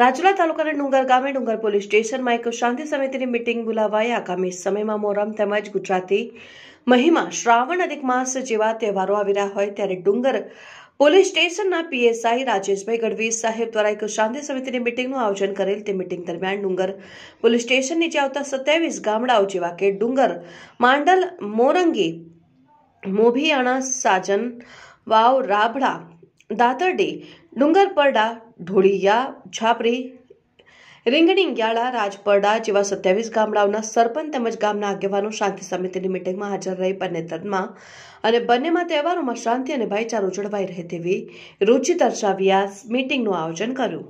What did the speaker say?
રાજુલા તાલુકાના ડુંગર ગામે ડુંગર પોલીસ સ્ટેશનમાં એક શાંતિ સમિતિની મિટિંગ બોલાવાઈ આગામી સમયમાં મોહરમ તેમજ ગુજરાતી મહિમા શ્રાવણ અધિક માસ જેવા તહેવારો આવી રહ્યા હોય ત્યારે ડુંગર પોલીસ સ્ટેશનના પીએસઆઈ રાજેશભાઈ ગઢવી સાહેબ દ્વારા એક શાંતિ સમિતિની મિટિંગનું આયોજન કરેલ તે મિટિંગ દરમિયાન ડુંગર પોલીસ સ્ટેશન નીચે આવતા સત્યાવીસ ગામડાઓ જેવા કે ડુંગર માંડલ મોરંગી મોભિયાણા સાજન વાવ રાભડા દાતરડી ડુંગરપરડા ઢોળીયા છાપરી રીંગણીયાળા રાજપરડા જેવા સત્યાવીસ ગામડાઓના સરપંચ તેમજ ગામના આગેવાનો શાંતિ સમિતિની મિટિંગમાં હાજર રહી બંને ધર્મમાં અને બંનેમાં તહેવારોમાં શાંતિ અને ભાઈચારો જળવાઈ રહે તેવી રુચિ દર્શાવ્યા આ મિટિંગનું આયોજન કર્યું